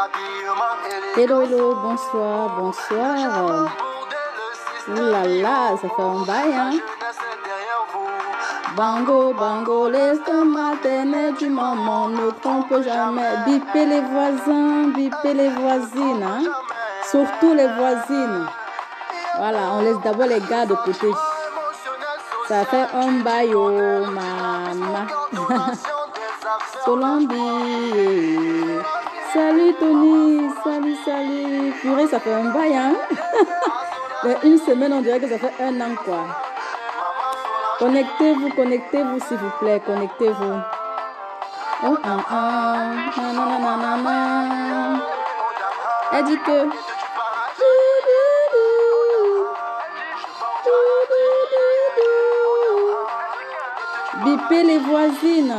Hello, hello, bonsoir, bonsoir. Oulala, là ça fait un bail, hein? Bango, bango, l'estomac du maman ne trompe jamais. Bipez les voisins, bipez les voisines, hein. Surtout les voisines. Voilà, on laisse d'abord les gars de côté. Ça fait un bail, oh, maman. Colombie. Salut Tony, salut, salut. Purée, ça fait un bail, hein ben, Une semaine, on dirait que ça fait un an, quoi. Connectez-vous, connectez-vous, s'il vous plaît, connectez-vous. Oh, ah, Elle dit que... Bipez les voisines.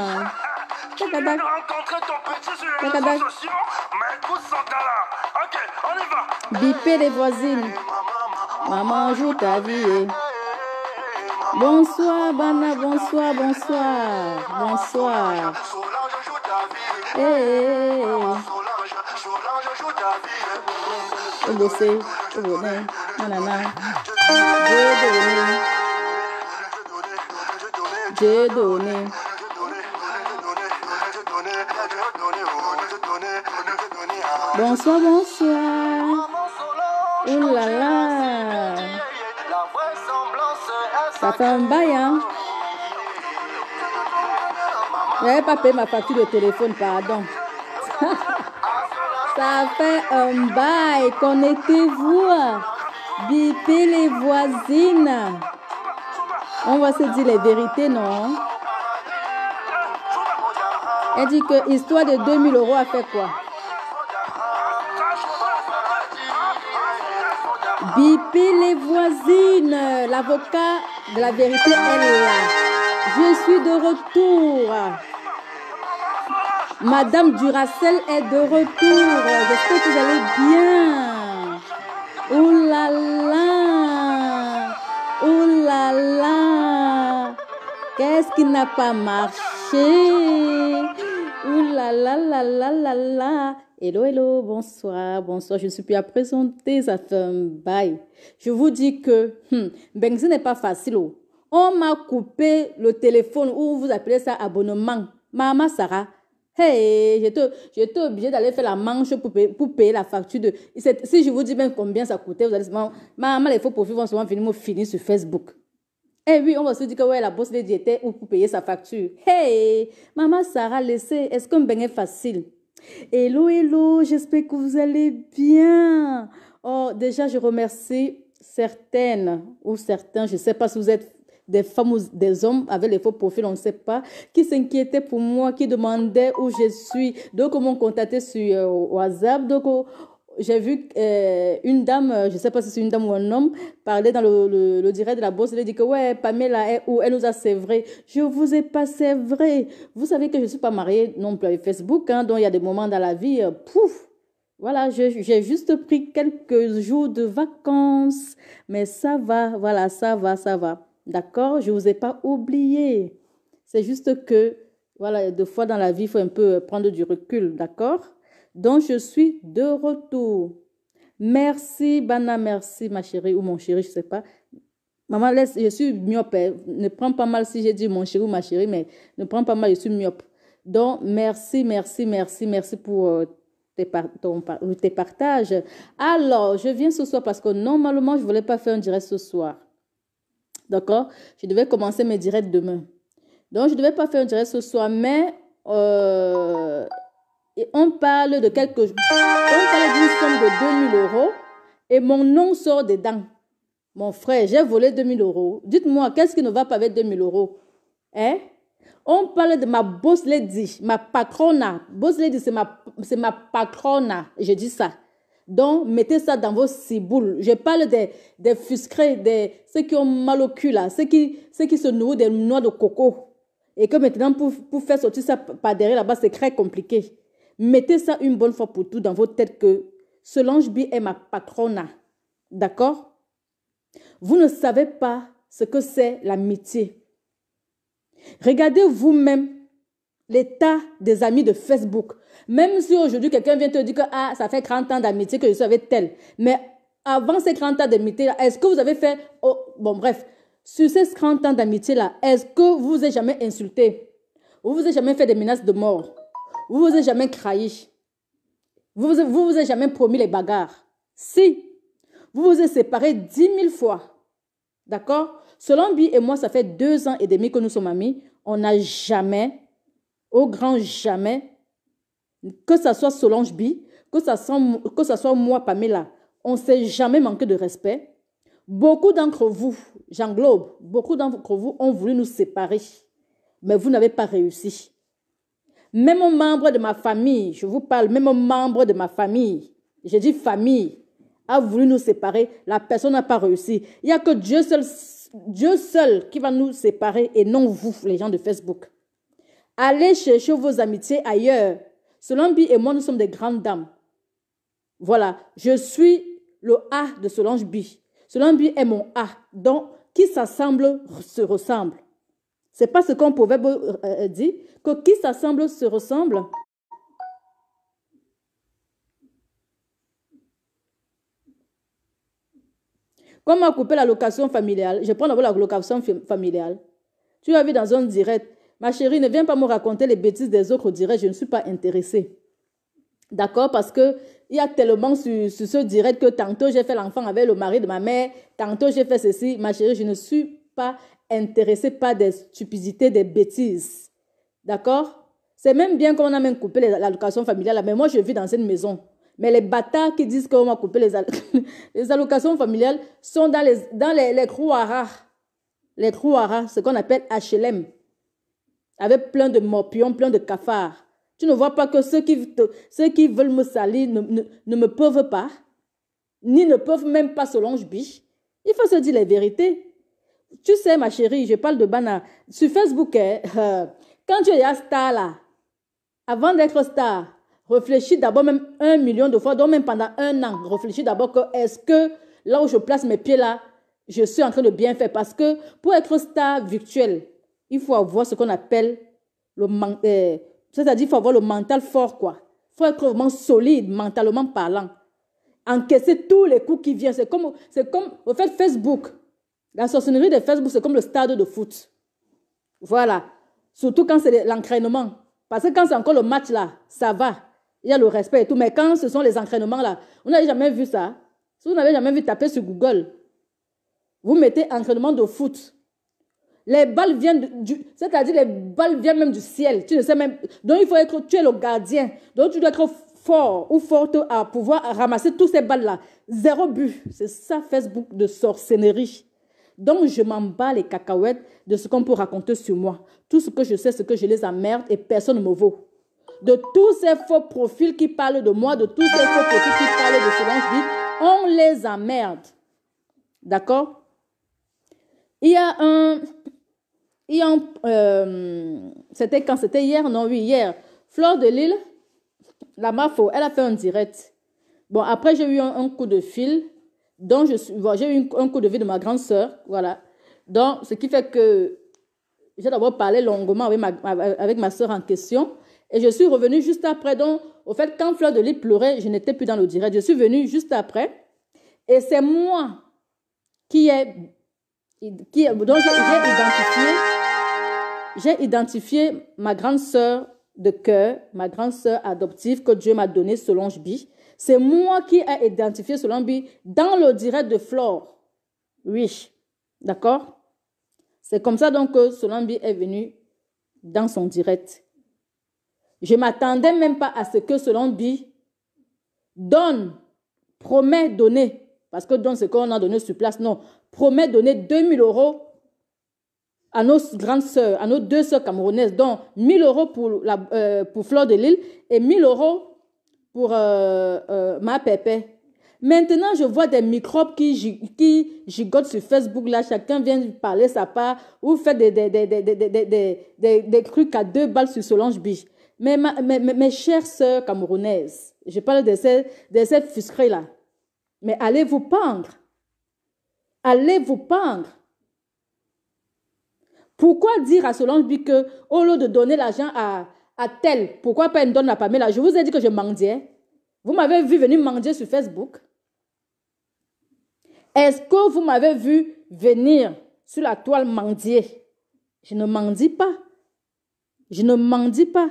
Bipé les voisines. Maman joue ta vie. Bonsoir, Bana, bonsoir, bonsoir. Bonsoir. Hey, eh, eh, eh, Bonsoir, bonsoir. Oh là là. Ça fait un bail, hein. J'avais pas payé ma facture de téléphone, pardon. Ça fait un bail. Connectez-vous. Bipez les voisines. On va se dire les vérités, non Elle dit que histoire de 2000 euros a fait quoi Bipi les voisines, l'avocat de la vérité est là. Je suis de retour. Madame Duracel est de retour. J'espère que vous allez bien. oulala, oh oulala, oh Qu'est-ce qui n'a pas marché? oulala, la la la la. Hello, hello, bonsoir, bonsoir. Je suis plus à présenter ça fait un bail. Je vous dis que hmm, ce n'est pas facile. Oh. On m'a coupé le téléphone ou vous appelez ça abonnement. Maman Sarah, hey, j'étais, obligée d'aller faire la manche pour payer, pour payer la facture de. Si je vous dis même combien ça coûtait, vous allez dire, maman, les faux profils vont souvent venir me finir sur Facebook. Eh oui, on va se dire que ouais, la bosse de était ou pour payer sa facture. Hey, maman Sarah, laissez, est-ce qu'un bain est facile? Hello, hello, j'espère que vous allez bien. Oh, déjà, je remercie certaines ou certains, je ne sais pas si vous êtes des femmes ou des hommes avec les faux profils, on ne sait pas, qui s'inquiétaient pour moi, qui demandaient où je suis. Donc, on m'a contacté sur euh, WhatsApp. Donc, oh, j'ai vu euh, une dame, euh, je ne sais pas si c'est une dame ou un homme, parler dans le, le, direct de la bourse. Elle dit que, ouais, Pamela, elle, ou elle nous a sévré. Je vous ai pas sévré. Vous savez que je ne suis pas mariée non plus avec Facebook, hein, donc il y a des moments dans la vie, euh, pouf. Voilà, j'ai juste pris quelques jours de vacances, mais ça va, voilà, ça va, ça va. D'accord Je ne vous ai pas oublié. C'est juste que, voilà, des fois dans la vie, il faut un peu prendre du recul, d'accord donc, je suis de retour. Merci, Bana, merci, ma chérie ou mon chéri, je ne sais pas. Maman, laisse, je suis myope. Ne prends pas mal si j'ai dit mon chéri ou ma chérie, mais ne prends pas mal, je suis myope. Donc, merci, merci, merci, merci pour euh, tes, ton, euh, partages. Alors, je viens ce soir parce que normalement, je ne voulais pas faire un direct ce soir. D'accord Je devais commencer mes directs demain. Donc, je ne devais pas faire un direct ce soir, mais euh, on parle de quelques... On parle d'une somme de 2000 euros et mon nom sort dedans. Mon frère, j'ai volé 2000 euros. Dites-moi, qu'est-ce qui ne va pas avec 2000 euros Hein On parle de ma boss lady, ma patrona. Boss lady, c'est ma, c'est ma patrona. Je dis ça. Donc, mettez ça dans vos ciboules. Je parle des, des fuscrés, des, ceux qui ont mal au cul, là, ceux qui, ceux qui se nourrissent des noix de coco. Et que maintenant, pour, pour faire sortir ça par derrière là-bas, c'est très compliqué. Mettez ça une bonne fois pour tout dans vos têtes que Solange Bi est ma patronne. D'accord Vous ne savez pas ce que c'est l'amitié. Regardez vous-même l'état des amis de Facebook. Même si aujourd'hui quelqu'un vient te dire que ah, ça fait 30 ans d'amitié que je suis avec tel. Mais avant ces 30 ans d'amitié, là, est-ce que vous avez fait... Oh, bon, bref. Sur ces 30 ans d'amitié-là, est-ce que vous vous jamais insulté Vous vous êtes jamais fait des menaces de mort vous vous êtes jamais trahi. Vous vous, vous êtes jamais promis les bagarres. Si vous vous êtes séparés dix mille fois, d'accord Selon Bi et moi, ça fait deux ans et demi que nous sommes amis. On n'a jamais, au grand jamais, que ça soit Solange Bi, que ça soit, que ça soit moi, Pamela, on ne s'est jamais manqué de respect. Beaucoup d'entre vous, j'englobe, beaucoup d'entre vous ont voulu nous séparer, mais vous n'avez pas réussi. Même un membre de ma famille, je vous parle, même un membre de ma famille, j'ai dit famille, a voulu nous séparer. La personne n'a pas réussi. Il n'y a que Dieu seul, Dieu seul qui va nous séparer et non vous, les gens de Facebook. Allez chercher vos amitiés ailleurs. Solange et moi, nous sommes des grandes dames. Voilà, je suis le A de Solange B. Solange B est mon A, donc qui s'assemble se ressemble. C'est pas ce qu'on pouvait dire, que qui s'assemble se ressemble. Comment couper coupé la location familiale, je prends d'abord la location familiale. Tu as vu dans un direct, ma chérie, ne viens pas me raconter les bêtises des autres directs, je ne suis pas intéressée. D'accord Parce que il y a tellement sur, sur ce direct que tantôt j'ai fait l'enfant avec le mari de ma mère, tantôt j'ai fait ceci. Ma chérie, je ne suis pas intéressé par des stupidités, des bêtises. D'accord C'est même bien qu'on a même coupé l'allocation familiale, mais moi je vis dans une maison. Mais les bâtards qui disent qu'on m'a coupé les, les, allocations familiales sont dans les, dans les, les kruara. Les kruara, ce qu'on appelle HLM. Avec plein de morpions, plein de cafards. Tu ne vois pas que ceux qui, ceux qui veulent me salir ne, ne, me peuvent pas, ni ne peuvent même pas se Biche. Il faut se dire les vérités tu sais, ma chérie, je parle de Bana. Sur Facebook, hein, euh, quand tu es star là, avant d'être star, réfléchis d'abord même un million de fois, donc même pendant un an, réfléchis d'abord que est-ce que là où je place mes pieds là, je suis en train de bien faire. Parce que pour être star virtuel, il faut avoir ce qu'on appelle le euh, c'est-à-dire faut avoir le mental fort, quoi. Il faut être vraiment solide, mentalement parlant. Encaisser tous les coups qui viennent. C'est comme, c'est comme, au fait, Facebook, la sorcellerie de Facebook, c'est comme le stade de foot. Voilà. Surtout quand c'est l'entraînement. Parce que quand c'est encore le match là, ça va. Il y a le respect et tout. Mais quand ce sont les entraînements là, vous n'avez jamais vu ça. Si vous n'avez jamais vu taper sur Google, vous mettez entraînement de foot. Les balles viennent du, c'est-à-dire les balles viennent même du ciel. Tu ne sais même. Donc il faut être, tu es le gardien. Donc tu dois être fort ou forte à pouvoir ramasser tous ces balles là. Zéro but. C'est ça Facebook de sorcellerie. Donc, je m'en bats les cacahuètes de ce qu'on peut raconter sur moi. Tout ce que je sais, c'est que je les emmerde et personne ne me vaut. De tous ces faux profils qui parlent de moi, de tous ces faux profils qui parlent de ce Solange dit, on les emmerde. D'accord Il y a un... Euh, c'était quand C'était hier Non, oui, hier. Fleur de Lille, la Mafo, elle a fait un direct. Bon, après, j'ai eu un coup de fil je j'ai eu un coup de vie de ma grande sœur, voilà. Donc, ce qui fait que j'ai d'abord parlé longuement avec ma, avec ma sœur en question. Et je suis revenue juste après. Donc, au fait, quand Fleur de Lis pleurait, je n'étais plus dans le direct. Je suis venue juste après. Et c'est moi qui ai, qui, donc j'ai identifié, ma grande sœur de cœur, ma grande sœur adoptive que Dieu m'a donnée, selon bi c'est moi qui ai identifié Solambi dans le direct de Flore. Oui. D'accord C'est comme ça donc que Solambi est venu dans son direct. Je m'attendais même pas à ce que Solambi donne, promet donner, parce que donne ce qu'on a donné sur place, non, promet donner 2000 euros à nos grandes sœurs, à nos deux sœurs camerounaises, dont 1000 euros pour, la, euh, pour Flore de Lille et 1000 euros pour euh, euh, ma pépé. Maintenant, je vois des microbes qui, qui gigotent sur Facebook. Là, chacun vient parler sa part ou fait des, des, des, des, trucs à deux balles sur Solange B. Mais mes, chères sœurs camerounaises, je parle de ces, de ces là Mais allez vous pendre. Allez vous pendre. Pourquoi dire à Solange B que, au lieu de donner l'argent à, à tel, pourquoi pas une donne à Pamela Je vous ai dit que je mendiais. Vous m'avez vu venir mendier sur Facebook Est-ce que vous m'avez vu venir sur la toile mendier Je ne mendie pas. Je ne mendie pas.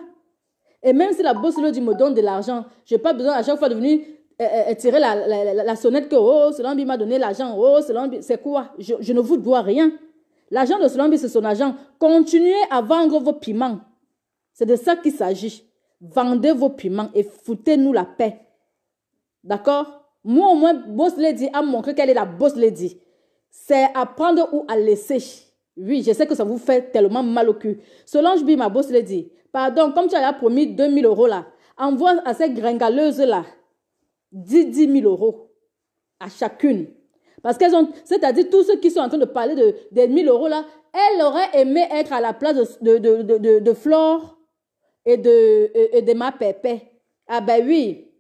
Et même si la bosse me donne de l'argent, je n'ai pas besoin à chaque fois de venir euh, euh, euh, tirer la, sonnette que oh, Solambi m'a donné l'argent, oh, Solambi, c'est quoi je, ne vous dois rien. L'argent de Solambi, c'est son argent. Continuez à vendre vos piments. C'est de ça qu'il s'agit. Vendez vos piments et foutez-nous la paix. D'accord Moi, au moins, Boss Lady a montré qu'elle est la Boss Lady. C'est à prendre ou à laisser. Oui, je sais que ça vous fait tellement mal au cul. Selon B, ma Boss Lady, pardon, comme tu as promis 2000 euros là, envoie à ces gringaleuses là 10, 10 000 euros à chacune. Parce qu'elles ont, c'est-à-dire tous ceux qui sont en train de parler de, des 1000 euros là, elles auraient aimé être à la place de, de, de Flore et de, de ma pépé. Ah ben oui,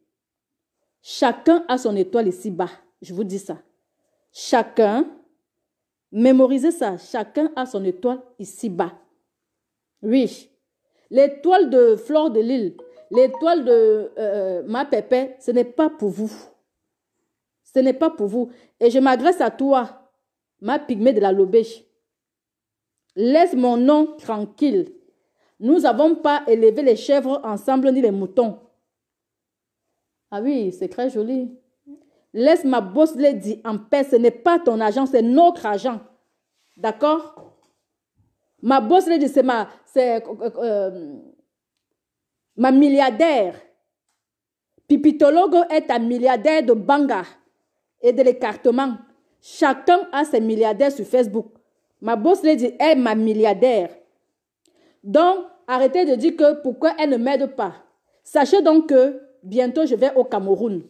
chacun a son étoile ici-bas. Je vous dis ça. Chacun, mémorisez ça, chacun a son étoile ici-bas. Oui. L'étoile de Flore de l'île, l'étoile de euh, euh, ma pépé, ce n'est pas pour vous. Ce n'est pas pour vous. Et je m'adresse à toi, ma pygmée de la lobèche. Laisse mon nom tranquille. Nous n'avons pas élevé les chèvres ensemble ni les moutons. Ah oui, c'est très joli. Laisse ma boss les en paix, ce n'est pas ton agent, c'est notre agent. D'accord Ma boss les dit, c'est ma, euh, euh, ma milliardaire. Pipitologo est un milliardaire de Banga et de l'écartement. Chacun a ses milliardaires sur Facebook. Ma boss les dit, est ma milliardaire. Donc, arrêtez de dire que pourquoi elle ne m'aide pas. Sachez donc que bientôt je vais au Cameroun.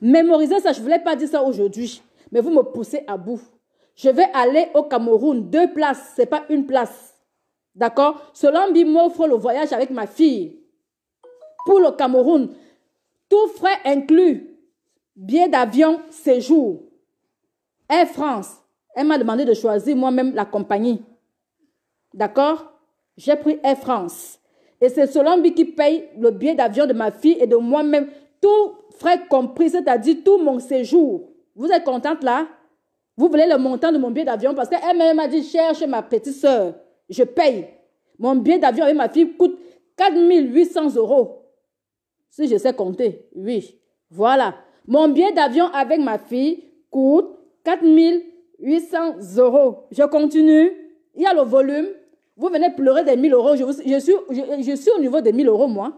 Mémorisez ça, je ne voulais pas dire ça aujourd'hui, mais vous me poussez à bout. Je vais aller au Cameroun, deux places, ce n'est pas une place. D'accord Selon m'offre le voyage avec ma fille. Pour le Cameroun, tout frais inclus, billet d'avion, séjour. Air France, elle m'a demandé de choisir moi-même la compagnie. D'accord j'ai pris Air France. Et c'est lui qui paye le billet d'avion de ma fille et de moi-même, tout frais compris, c'est-à-dire tout mon séjour. Vous êtes contente là Vous voulez le montant de mon billet d'avion parce qu'elle-même m'a dit cherche ma petite soeur, je paye. Mon billet d'avion avec ma fille coûte 800 euros. Si je sais compter, oui. Voilà. Mon billet d'avion avec ma fille coûte 800 euros. Je continue. Il y a le volume. Vous venez pleurer des 1000 euros. Je, suis, je, suis au niveau des 1000 euros, moi.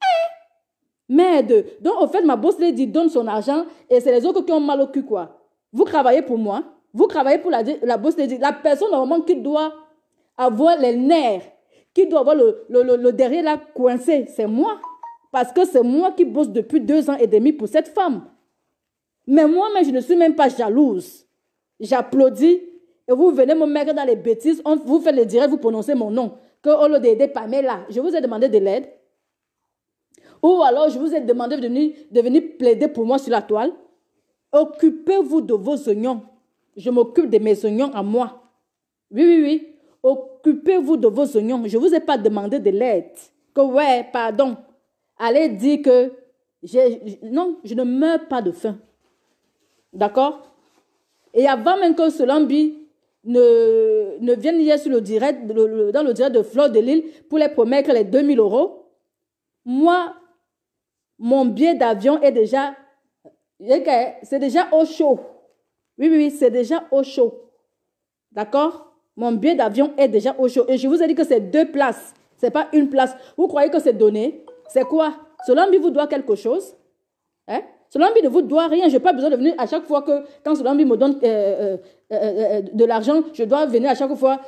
Eh? Merde. Donc, au fait, ma boss lady donne son argent et c'est les autres qui ont mal au cul, quoi. Vous travaillez pour moi. Vous travaillez pour la, la boss lady. La personne, normalement, qui doit avoir les nerfs, qui doit avoir le, le, derrière là coincé, c'est moi. Parce que c'est moi qui bosse depuis deux ans et demi pour cette femme. Mais moi-même, je ne suis même pas jalouse. J'applaudis et vous venez me mettre dans les bêtises, on vous fait les direct, vous prononcez mon nom. Que on oh, le mais là, je vous ai demandé de l'aide. Ou alors je vous ai demandé de venir, de plaider pour moi sur la toile. Occupez-vous de vos oignons. Je m'occupe de mes oignons à moi. Oui, oui, oui. Occupez-vous de vos oignons. Je ne vous ai pas demandé de l'aide. Que ouais, pardon. Allez dire que non, je ne meurs pas de faim. D'accord Et avant même que ce Solambi ne, ne viennent hier sur le direct, dans le direct de Flore de Lille pour les promettre les 2000 euros. Moi, mon billet d'avion est déjà, c'est déjà au chaud. Oui, oui, oui, c'est déjà au chaud. D'accord Mon billet d'avion est déjà au chaud. Et je vous ai dit que c'est deux places. Ce n'est pas une place. Vous croyez que c'est donné C'est quoi Cela lui vous doit quelque chose Hein Solambi ne vous doit rien. Je n'ai pas besoin de venir à chaque fois que, quand Solambi me donne euh, euh, euh, de l'argent, je dois venir à chaque fois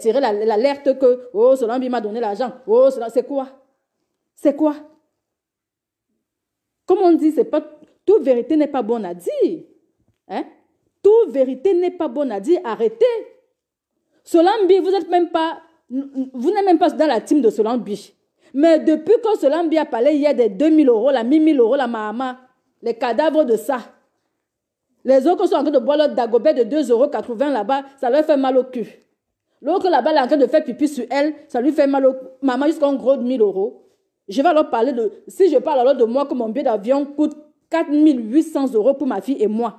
tirer l'alerte que, oh, Solambi m'a donné l'argent. Oh, c'est quoi C'est quoi Comme on dit, c'est pas, toute vérité n'est pas bonne à dire. Hein? Toute vérité n'est pas bonne à dire. Arrêtez. Solambi, vous n'êtes même pas, vous n'êtes même pas dans la team de Solambi. Mais depuis que Solambi a parlé, il y a des 2000 euros, la 1000 euros, la Mahama les cadavres de ça. Les autres sont en train de boire leur dagobet de euros là-bas, ça leur fait mal au cul. L'autre là-bas, elle est en train de faire pipi sur elle, ça lui fait mal au Maman, jusqu'à un gros de 1000 euros. Je vais leur parler de. Si je parle alors de moi que mon billet d'avion coûte 4800 euros pour ma fille et moi.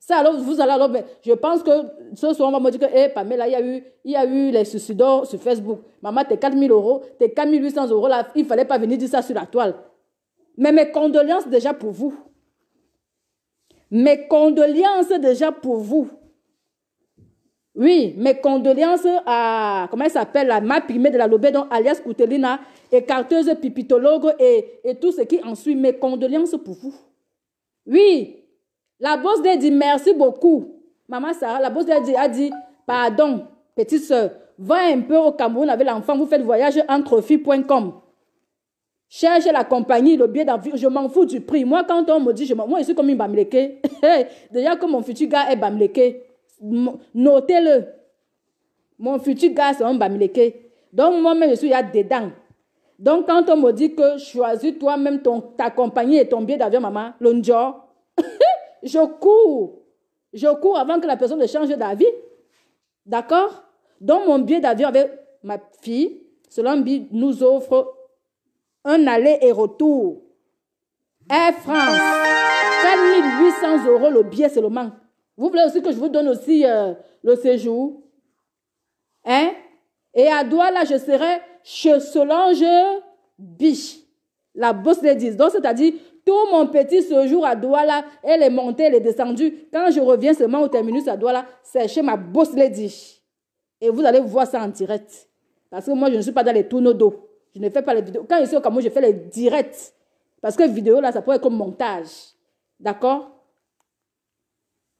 Ça alors, vous allez alors. Je pense que ce soir, on va me dire que, hé, eh, Pamela, il y, a eu, il y a eu les sur Facebook. Maman, tes 4000 euros, tes 4800 euros là, il ne fallait pas venir dire ça sur la toile. Mais mes condoléances déjà pour vous. Mes condoléances déjà pour vous. Oui, mes condoléances à, comment elle s'appelle, la ma primée de la Lobédon, alias Koutelina, écarteuse, pipitologue et, et tout ce qui en suit. Mes condoléances pour vous. Oui, la bosse a dit merci beaucoup. Maman Sarah, la bosse a dit, a dit pardon, petite soeur, va un peu au Cameroun avec l'enfant, vous faites voyage entre filles.com. Cherche la compagnie, le billet d'avion, je m'en fous du prix. Moi, quand on me dit, je, moi, je suis comme une bamleke. Déjà que mon futur gars est bamléké. Notez-le. Mon futur gars, c'est un bamléké. Donc, moi-même, je suis là dedans. Donc, quand on me dit que choisis toi-même ta compagnie et ton billet d'avion, maman, je cours. Je cours avant que la personne ne change d'avis. D'accord Donc, mon billet d'avion avec ma fille, selon nous offre un aller et retour. Air France, 4 euros le billet seulement. Vous voulez aussi que je vous donne aussi euh, le séjour Hein Et à Douala, je serai chez Solange Biche, la boss lady. Donc, c'est-à-dire, tout mon petit séjour à Douala, elle est montée, elle est descendue. Quand je reviens seulement au terminus à Douala, c'est chez ma boss lady. Et vous allez voir ça en direct. Parce que moi, je ne suis pas dans les tourneaux d'eau. Je ne fais pas les vidéos. Quand je suis au Cameroun, je fais les directs. Parce que vidéo, là, ça pourrait être comme montage. D'accord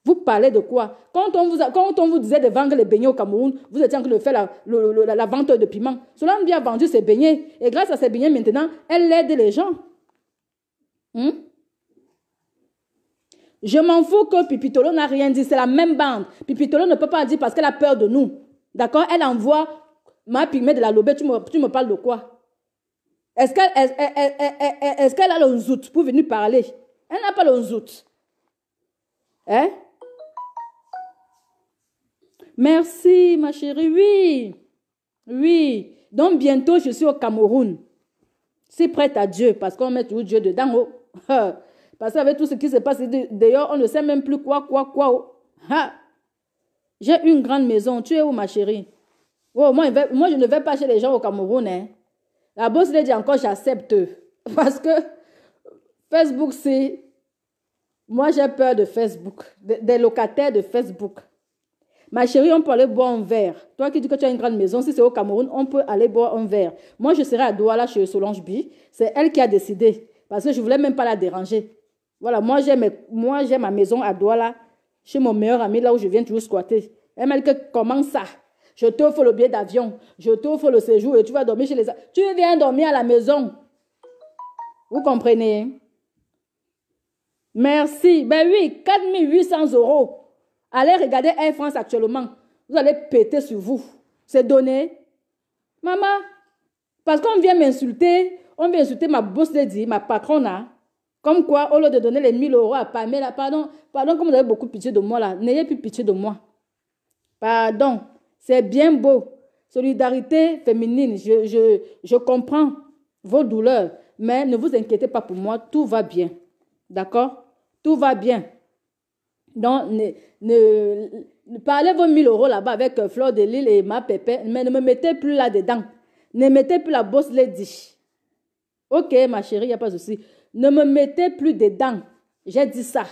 Vous parlez de quoi quand on, vous quand on vous disait de vendre les beignets au Cameroun, vous étiez en train de faire la, la, vente de piments. Solange a vendu ses beignets. Et grâce à ses beignets, maintenant, elle aide les gens. Hmm? Je m'en fous que Pipitolo n'a rien dit. C'est la même bande. Pipitolo ne peut pas dire parce qu'elle a peur de nous. D'accord Elle envoie ma piment de la lobée. tu me parles de quoi est-ce qu'elle est, a le zout pour venir parler Elle n'a pas le zout. Hein Merci, ma chérie. Oui. Oui. Donc, bientôt, je suis au Cameroun. C'est prête à Dieu, parce qu'on met tout Dieu dedans. Oh. Parce avec tout ce qui se passe d'ailleurs, on ne sait même plus quoi, quoi, quoi. Oh. J'ai une grande maison. Tu es où, ma chérie? Oh, moi, moi, je ne vais pas chez les gens au Cameroun. Hein. La bosse lui dit encore j'accepte. Parce que Facebook, c'est. Moi, j'ai peur de Facebook, des locataires de Facebook. Ma chérie, on peut aller boire un verre. Toi qui dis que tu as une grande maison, si c'est au Cameroun, on peut aller boire un verre. Moi, je serai à Douala chez Solange B. C'est elle qui a décidé. Parce que je ne voulais même pas la déranger. Voilà, moi, j'ai, moi, ma maison à Douala, chez mon meilleur ami, là où je viens toujours squatter. Elle m'a dit que comment ça je t'offre le billet d'avion. Je t'offre le séjour et tu vas dormir chez les... Tu viens dormir à la maison. Vous comprenez hein? Merci. Ben oui, 4800 euros. Allez regarder Air France actuellement. Vous allez péter sur vous. C'est donné. Maman, parce qu'on vient m'insulter, on vient insulter ma bosse lady, ma patronne. Hein. Comme quoi, au lieu de donner les 1000 euros à Pamela, pardon, pardon, comme vous avez beaucoup pitié de moi là, n'ayez plus pitié de moi. Pardon. C'est bien beau. Solidarité féminine, je, je, comprends vos douleurs, mais ne vous inquiétez pas pour moi, tout va bien. D'accord Tout va bien. Donc, ne, parlez vos 1000 euros là-bas avec euh, Fleur de Lille et ma pépé, mais ne me mettez plus là-dedans. Ne mettez plus la bosse lady. Ok, ma chérie, il n'y a pas de souci. Ne me mettez plus dedans. J'ai dit ça.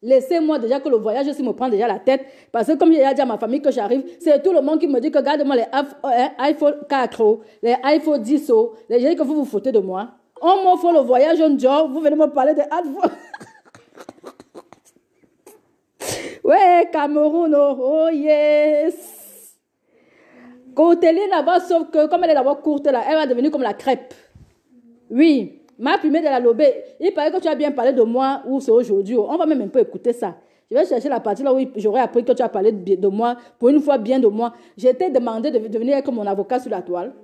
Laissez-moi déjà que le voyage aussi me prend déjà la tête. Parce que comme j'ai dit à ma famille que j'arrive, c'est tout le monde qui me dit que garde-moi les euh, hein, iPhone 4, les iPhone 10, les gens que vous vous foutez de moi. On m'offre le voyage en jour, vous venez me parler de iPhone. ouais, Cameroun, oh, oh yes. Côté là-bas, sauf que comme elle est d'abord courte là, elle va devenir comme la crêpe. Oui. Ma primée de la lobby, il paraît que tu as bien parlé de moi ou c'est aujourd'hui. On va même un peu écouter ça. Je vais chercher la partie là où j'aurais appris que tu as parlé de moi, pour une fois bien de moi. J'ai été demandé de devenir comme mon avocat sur la toile.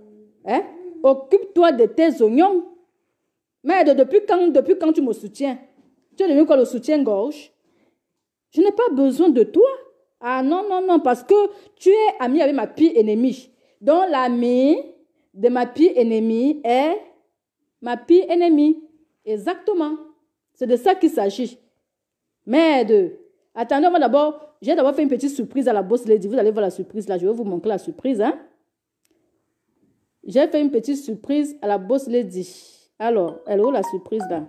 Hein? Occupe-toi de tes oignons. Mais depuis quand, depuis quand tu me soutiens Tu es devenu quoi le soutien gauche. Je n'ai pas besoin de toi. Ah non, non, non, parce que tu es ami avec ma pire ennemie. Donc l'ami de ma pire ennemie est ma pire ennemie. Exactement. C'est de ça qu'il s'agit. Merde. Attendez, moi d'abord. J'ai d'abord fait une petite surprise à la boss lady. Vous allez voir la surprise là. Je vais vous montrer la surprise. Hein? J'ai fait une petite surprise à la boss lady. Alors, elle est où la surprise là?